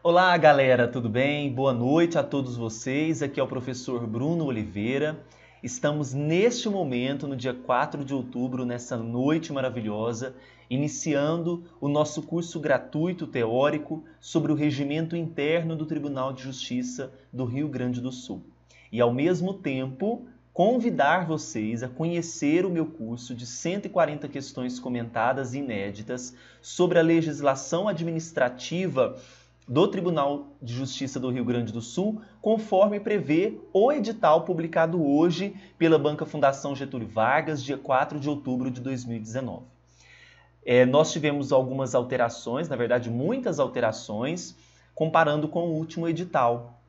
Olá, galera, tudo bem? Boa noite a todos vocês. Aqui é o professor Bruno Oliveira. Estamos neste momento, no dia 4 de outubro, nessa noite maravilhosa, iniciando o nosso curso gratuito teórico sobre o regimento interno do Tribunal de Justiça do Rio Grande do Sul. E ao mesmo tempo, convidar vocês a conhecer o meu curso de 140 questões comentadas e inéditas sobre a legislação administrativa do Tribunal de Justiça do Rio Grande do Sul, conforme prevê o edital publicado hoje pela Banca Fundação Getúlio Vargas, dia 4 de outubro de 2019. É, nós tivemos algumas alterações, na verdade, muitas alterações, comparando com o último edital.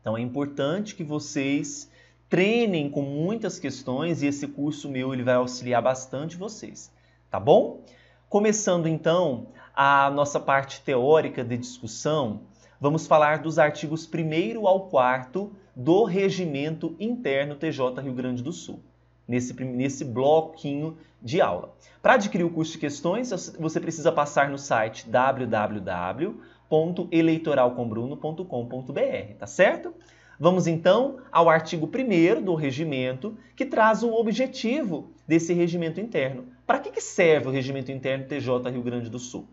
Então é importante que vocês treinem com muitas questões e esse curso meu ele vai auxiliar bastante vocês, tá bom? Começando então a nossa parte teórica de discussão, vamos falar dos artigos 1 ao 4 do Regimento Interno TJ Rio Grande do Sul, nesse, nesse bloquinho de aula. Para adquirir o curso de questões, você precisa passar no site www.eleitoralcombruno.com.br, tá certo? Vamos então ao artigo 1 do regimento, que traz o objetivo desse regimento interno. Para que, que serve o regimento interno TJ Rio Grande do Sul?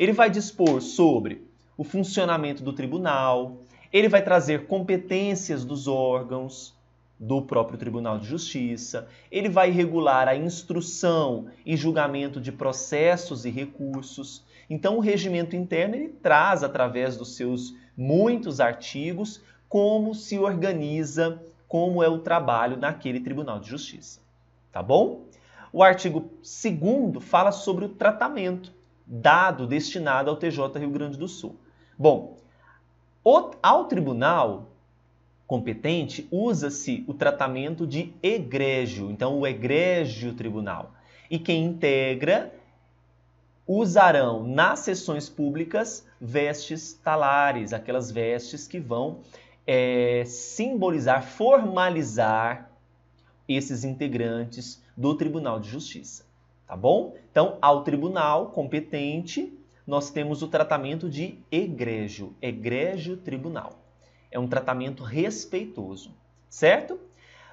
Ele vai dispor sobre o funcionamento do tribunal, ele vai trazer competências dos órgãos do próprio Tribunal de Justiça, ele vai regular a instrução e julgamento de processos e recursos. Então, o regimento interno ele traz, através dos seus muitos artigos, como se organiza, como é o trabalho naquele Tribunal de Justiça. Tá bom? O artigo 2 fala sobre o tratamento dado destinado ao TJ Rio Grande do Sul. Bom, o, ao tribunal competente usa-se o tratamento de egrégio, então o egrégio tribunal. E quem integra usarão nas sessões públicas vestes talares, aquelas vestes que vão é, simbolizar, formalizar esses integrantes do Tribunal de Justiça tá bom? Então, ao tribunal competente, nós temos o tratamento de egrégio, egrégio tribunal. É um tratamento respeitoso, certo?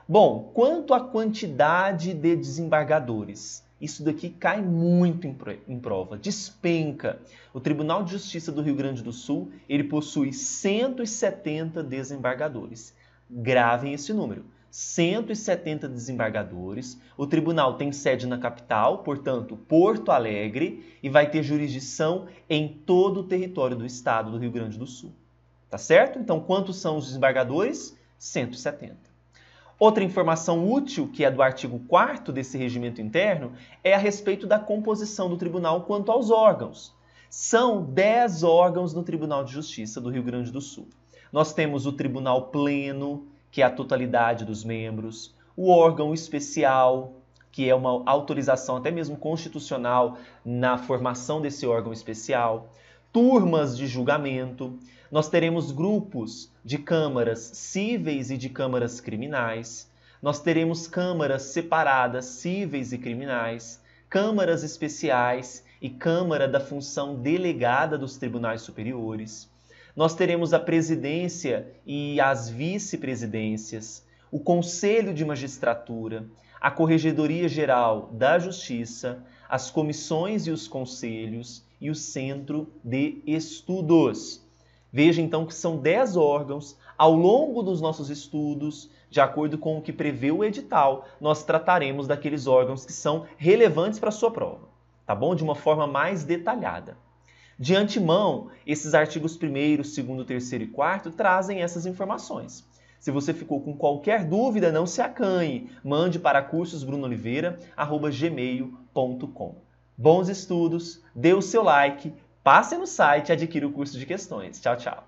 Bom, quanto à quantidade de desembargadores, isso daqui cai muito em prova, despenca. O Tribunal de Justiça do Rio Grande do Sul, ele possui 170 desembargadores. Gravem esse número, 170 desembargadores. O tribunal tem sede na capital, portanto, Porto Alegre, e vai ter jurisdição em todo o território do estado do Rio Grande do Sul. Tá certo? Então, quantos são os desembargadores? 170. Outra informação útil, que é do artigo 4 desse regimento interno, é a respeito da composição do tribunal quanto aos órgãos. São 10 órgãos no Tribunal de Justiça do Rio Grande do Sul. Nós temos o Tribunal Pleno, que é a totalidade dos membros, o órgão especial, que é uma autorização até mesmo constitucional na formação desse órgão especial, turmas de julgamento, nós teremos grupos de câmaras cíveis e de câmaras criminais, nós teremos câmaras separadas cíveis e criminais, câmaras especiais e câmara da função delegada dos tribunais superiores. Nós teremos a presidência e as vice-presidências, o Conselho de Magistratura, a Corregedoria Geral da Justiça, as comissões e os conselhos e o Centro de Estudos. Veja então que são 10 órgãos. Ao longo dos nossos estudos, de acordo com o que prevê o edital, nós trataremos daqueles órgãos que são relevantes para a sua prova, tá bom? De uma forma mais detalhada. De antemão, esses artigos 1, 2, 3 e 4 trazem essas informações. Se você ficou com qualquer dúvida, não se acanhe. Mande para cursosbrunoliveira@gmail.com. Bons estudos, dê o seu like, passe no site e adquira o curso de questões. Tchau, tchau.